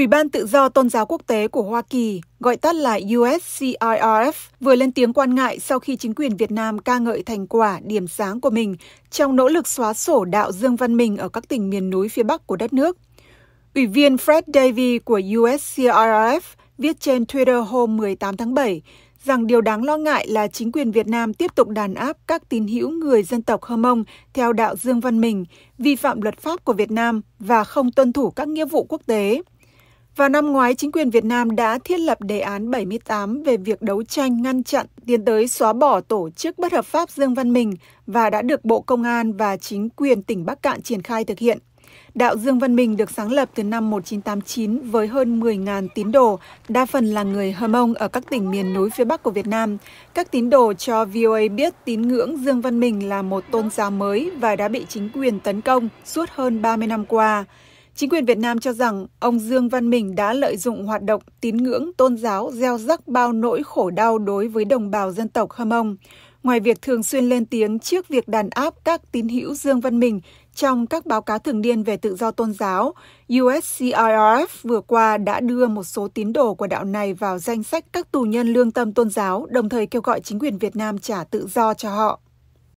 Ủy ban Tự do Tôn giáo Quốc tế của Hoa Kỳ, gọi tắt là USCIRF, vừa lên tiếng quan ngại sau khi chính quyền Việt Nam ca ngợi thành quả, điểm sáng của mình trong nỗ lực xóa sổ đạo Dương Văn Minh ở các tỉnh miền núi phía Bắc của đất nước. Ủy viên Fred Davy của USCIRF viết trên Twitter hôm 18 tháng 7 rằng điều đáng lo ngại là chính quyền Việt Nam tiếp tục đàn áp các tín hữu người dân tộc Hơ Mông theo đạo Dương Văn Minh, vi phạm luật pháp của Việt Nam và không tuân thủ các nghĩa vụ quốc tế. Vào năm ngoái, chính quyền Việt Nam đã thiết lập đề án 78 về việc đấu tranh ngăn chặn tiến tới xóa bỏ tổ chức bất hợp pháp Dương Văn Mình và đã được Bộ Công an và chính quyền tỉnh Bắc Cạn triển khai thực hiện. Đạo Dương Văn Mình được sáng lập từ năm 1989 với hơn 10.000 tín đồ, đa phần là người Hơ Mông ở các tỉnh miền núi phía Bắc của Việt Nam. Các tín đồ cho VOA biết tín ngưỡng Dương Văn Mình là một tôn giáo mới và đã bị chính quyền tấn công suốt hơn 30 năm qua. Chính quyền Việt Nam cho rằng ông Dương Văn Mình đã lợi dụng hoạt động tín ngưỡng tôn giáo gieo rắc bao nỗi khổ đau đối với đồng bào dân tộc Hâm Mông. Ngoài việc thường xuyên lên tiếng trước việc đàn áp các tín hữu Dương Văn Mình trong các báo cáo thường niên về tự do tôn giáo, USCIRF vừa qua đã đưa một số tín đồ của đạo này vào danh sách các tù nhân lương tâm tôn giáo, đồng thời kêu gọi chính quyền Việt Nam trả tự do cho họ.